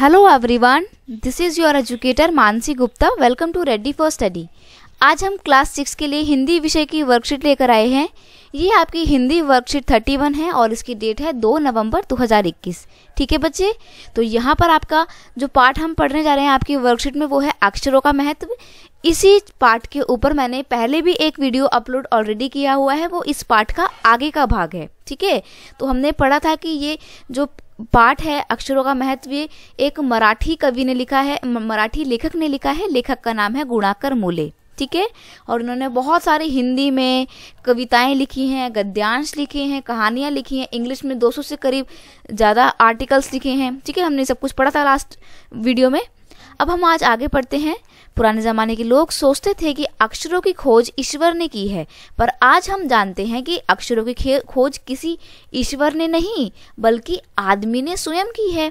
hello everyone this is your educator Mansi Gupta welcome to ready for study आज हम class six के लिए हिंदी विषय की वर्कशीट लेकर आए हैं ये आपकी हिंदी वर्कशीट थर्टी वन है और इसकी डेट है दो नवंबर दो हज़ार इक्कीस ठीक है बच्चे तो यहाँ पर आपका जो पाठ हम पढ़ने जा रहे हैं आपकी वर्कशीट में वो है अक्षरों का महत्व इसी पाठ के ऊपर मैंने पहले भी एक वीडियो अपलोड ऑलरेडी किया हुआ है वो इस पाठ का आगे का भाग है ठीक है तो हमने पढ़ा था कि ये जो पाठ है अक्षरों का महत्व एक मराठी कवि ने लिखा है मराठी लेखक ने लिखा है लेखक का नाम है गुणाकर मोले ठीक है और उन्होंने बहुत सारी हिंदी में कविताएं लिखी हैं गद्यांश लिखे हैं कहानियां लिखी हैं इंग्लिश में 200 से करीब ज़्यादा आर्टिकल्स लिखे हैं ठीक है हमने सब कुछ पढ़ा था लास्ट वीडियो में अब हम आज आगे पढ़ते हैं पुराने जमाने के लोग सोचते थे कि अक्षरों की खोज ईश्वर ने की है पर आज हम जानते हैं कि अक्षरों की खोज किसी ईश्वर ने नहीं बल्कि आदमी ने स्वयं की है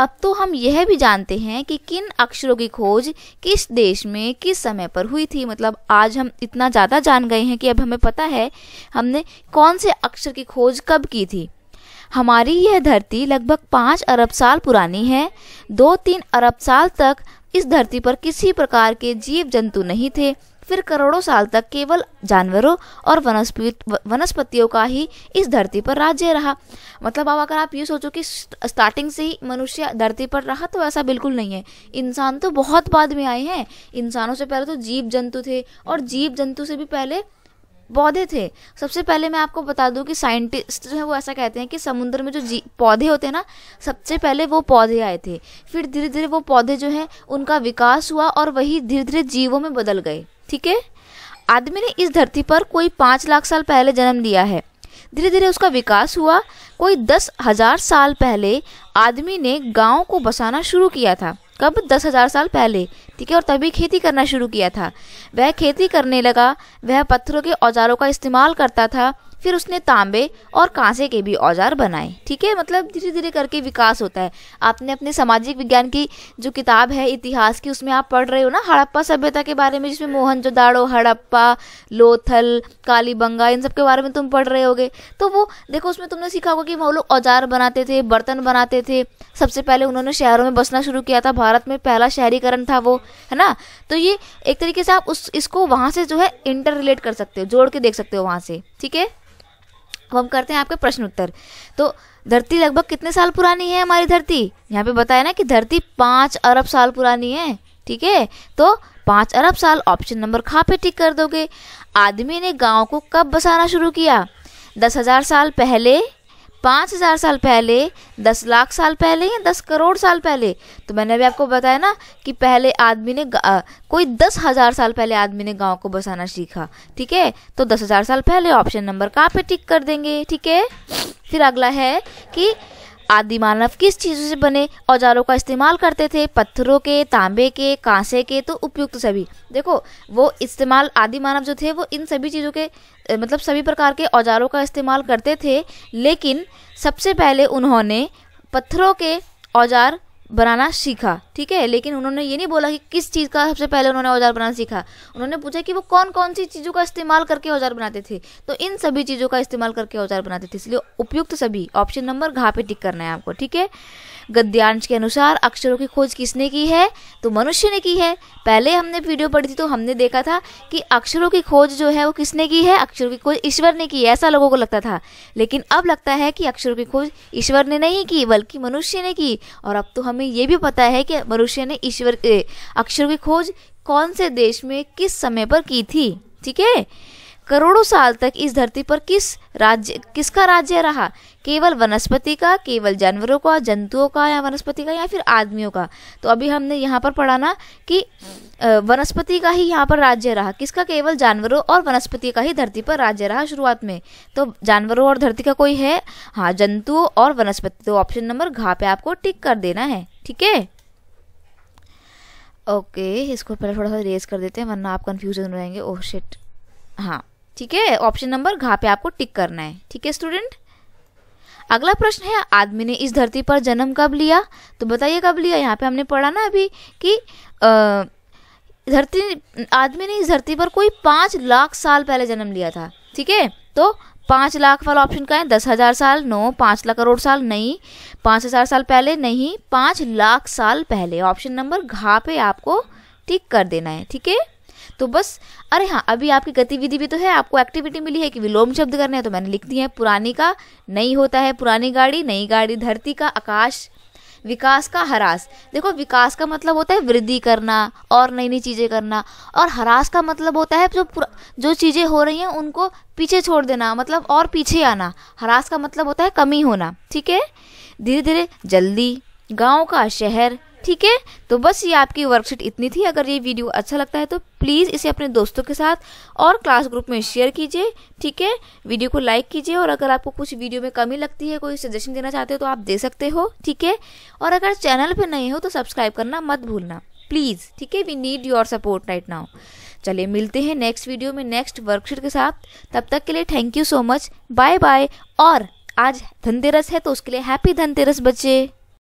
अब तो हम यह भी जानते हैं कि किन अक्षरों की खोज किस देश में किस समय पर हुई थी मतलब आज हम इतना ज़्यादा जान गए हैं कि अब हमें पता है हमने कौन से अक्षर की खोज कब की थी हमारी यह धरती लगभग पाँच अरब साल पुरानी है दो तीन अरब साल तक इस धरती पर किसी प्रकार के जीव जंतु नहीं थे फिर करोड़ों साल तक केवल जानवरों और वनस्पतियों का ही इस धरती पर राज्य रहा मतलब अब अगर आप ये सोचो कि स्टार्टिंग से ही मनुष्य धरती पर रहा तो ऐसा बिल्कुल नहीं है इंसान तो बहुत बाद में आए हैं इंसानों से पहले तो जीव जंतु थे और जीव जंतु से भी पहले पौधे थे सबसे पहले मैं आपको बता दूं कि साइंटिस्ट जो है वो ऐसा कहते हैं कि समुद्र में जो जी पौधे होते हैं ना सबसे पहले वो पौधे आए थे फिर धीरे धीरे वो पौधे जो हैं उनका विकास हुआ और वही धीरे धीरे जीवों में बदल गए ठीक है आदमी ने इस धरती पर कोई पाँच लाख साल पहले जन्म लिया है धीरे धीरे उसका विकास हुआ कोई दस हजार साल पहले आदमी ने गांव को बसाना शुरू किया था कब दस हजार साल पहले ठीक है और तभी खेती करना शुरू किया था वह खेती करने लगा वह पत्थरों के औजारों का इस्तेमाल करता था फिर उसने तांबे और कांसे के भी औजार बनाए ठीक है मतलब धीरे धीरे करके विकास होता है आपने अपने सामाजिक विज्ञान की जो किताब है इतिहास की उसमें आप पढ़ रहे हो ना हड़प्पा सभ्यता के बारे में जिसमें मोहनजोदाड़ो हड़प्पा लोथल कालीबंगा इन सब के बारे में तुम पढ़ रहे होगे तो वो देखो उसमें तुमने सीखा होगा कि वो लोग औजार बनाते थे बर्तन बनाते थे सबसे पहले उन्होंने शहरों में बसना शुरू किया था भारत में पहला शहरीकरण था वो है ना तो ये एक तरीके से आप उस इसको वहाँ से जो है इंटर रिलेट कर सकते हो जोड़ के देख सकते हो वहाँ से ठीक है अब हम करते हैं आपके प्रश्न उत्तर तो धरती लगभग कितने साल पुरानी है हमारी धरती यहाँ पे बताया ना कि धरती पाँच अरब साल पुरानी है ठीक है तो पाँच अरब साल ऑप्शन नंबर खा पे टिक कर दोगे आदमी ने गांव को कब बसाना शुरू किया दस हजार साल पहले पाँच हज़ार साल पहले दस लाख साल पहले या दस करोड़ साल पहले तो मैंने अभी आपको बताया ना कि पहले आदमी ने आ, कोई दस हज़ार साल पहले आदमी ने गांव को बसाना सीखा ठीक है तो दस हज़ार साल पहले ऑप्शन नंबर कहाँ पे टिक कर देंगे ठीक है फिर अगला है कि आदि मानव किस चीज़ों से बने औजारों का इस्तेमाल करते थे पत्थरों के तांबे के कांसे के तो उपयुक्त सभी देखो वो इस्तेमाल आदि मानव जो थे वो इन सभी चीज़ों के मतलब सभी प्रकार के औजारों का इस्तेमाल करते थे लेकिन सबसे पहले उन्होंने पत्थरों के औजार बनाना सीखा ठीक है लेकिन उन्होंने ये नहीं बोला कि किस चीज़ का सबसे पहले उन्होंने औजार बनाना सीखा उन्होंने पूछा कि वो कौन कौन सी चीज़ों का इस्तेमाल करके औजार बनाते थे तो इन सभी चीज़ों का इस्तेमाल करके औजार बनाते थे इसलिए उपयुक्त सभी ऑप्शन नंबर घा पे टिक करना है आपको ठीक है गद्यांश के अनुसार अक्षरों की खोज किसने की है तो मनुष्य ने की है पहले हमने वीडियो पढ़ी थी तो हमने देखा था कि अक्षरों की खोज जो है वो किसने की है अक्षरों की खोज ईश्वर ने की है ऐसा लोगों को लगता था लेकिन अब लगता है कि अक्षरों की खोज ईश्वर ने नहीं की बल्कि मनुष्य ने की और अब तो हमें हमें यह भी पता है कि मनुष्य ने ईश्वर के अक्षर की खोज कौन से देश में किस समय पर की थी ठीक है करोड़ों साल तक इस धरती पर किस राज्य किसका राज्य रहा केवल वनस्पति का केवल जानवरों का जंतुओं का या वनस्पति का या फिर आदमियों का तो अभी हमने यहाँ पर पढ़ा ना कि वनस्पति का ही यहाँ पर राज्य रहा किसका केवल जानवरों और वनस्पति का ही धरती पर राज्य रहा शुरुआत में तो जानवरों और धरती का कोई है हाँ जंतुओं और वनस्पति तो ऑप्शन नंबर घा पे आपको टिक कर देना है ठीक है ओके इसको पहले थोड़ा सा रेज कर देते हैं वरना आप कन्फ्यूजन रहेंगे ओह शिट हाँ ठीक है ऑप्शन नंबर घा पे आपको टिक करना है ठीक है स्टूडेंट अगला प्रश्न है आदमी ने इस धरती पर जन्म कब लिया तो बताइए कब लिया यहाँ पे हमने पढ़ा ना अभी कि धरती आदमी ने इस धरती पर कोई पाँच लाख साल पहले जन्म लिया था ठीक है तो पाँच लाख वाला ऑप्शन का है दस हज़ार साल नो पाँच लाख करोड़ साल नहीं पाँच हज़ार साल पहले नहीं पाँच लाख साल पहले ऑप्शन नंबर घा पे आपको टिक कर देना है ठीक है तो बस अरे हाँ अभी आपकी गतिविधि भी तो है आपको एक्टिविटी मिली है कि विलोम शब्द करने हैं तो मैंने लिख दिया है पुरानी का नहीं होता है पुरानी गाड़ी नई गाड़ी धरती का आकाश विकास का हरास देखो विकास का मतलब होता है वृद्धि करना और नई नई चीज़ें करना और हरास का मतलब होता है जो जो चीज़ें हो रही हैं उनको पीछे छोड़ देना मतलब और पीछे आना हरास का मतलब होता है कमी होना ठीक है धीरे धीरे जल्दी गाँव का शहर ठीक है तो बस ये आपकी वर्कशीट इतनी थी अगर ये वीडियो अच्छा लगता है तो प्लीज़ इसे अपने दोस्तों के साथ और क्लास ग्रुप में शेयर कीजिए ठीक है वीडियो को लाइक कीजिए और अगर आपको कुछ वीडियो में कमी लगती है कोई सजेशन देना चाहते हो तो आप दे सकते हो ठीक है और अगर चैनल पर नए हो तो सब्सक्राइब करना मत भूलना प्लीज़ ठीक है we need your support right now चलिए मिलते हैं नेक्स्ट वीडियो में नेक्स्ट वर्कशीट के साथ तब तक के लिए thank you so much bye bye और आज धनतेरस है तो उसके लिए हैप्पी धनतेरस बच्चे